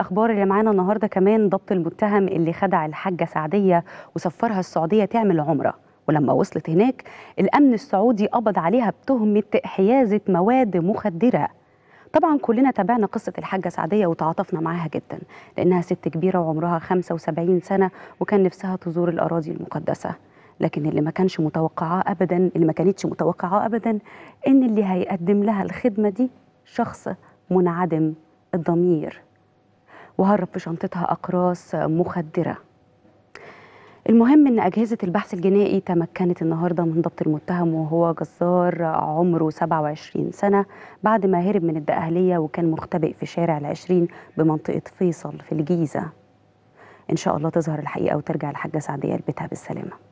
الاخبار اللي معانا النهارده كمان ضبط المتهم اللي خدع الحاجه سعديه وسفرها السعوديه تعمل عمره ولما وصلت هناك الامن السعودي قبض عليها بتهمه حيازه مواد مخدره طبعا كلنا تابعنا قصة الحاجة سعدية وتعاطفنا معاها جدا لأنها ست كبيرة وعمرها 75 سنة وكان نفسها تزور الأراضي المقدسة لكن اللي ما كانش متوقعاه أبدا اللي ما كانتش متوقعاه أبدا إن اللي هيقدم لها الخدمة دي شخص منعدم الضمير وهرب في شنطتها أقراص مخدرة المهم ان اجهزه البحث الجنائي تمكنت النهارده من ضبط المتهم وهو جزار عمره 27 سنه بعد ما هرب من الدقهليه وكان مختبئ في شارع العشرين بمنطقه فيصل في الجيزه ان شاء الله تظهر الحقيقه وترجع الحاجه سعديه لبيتها بالسلامه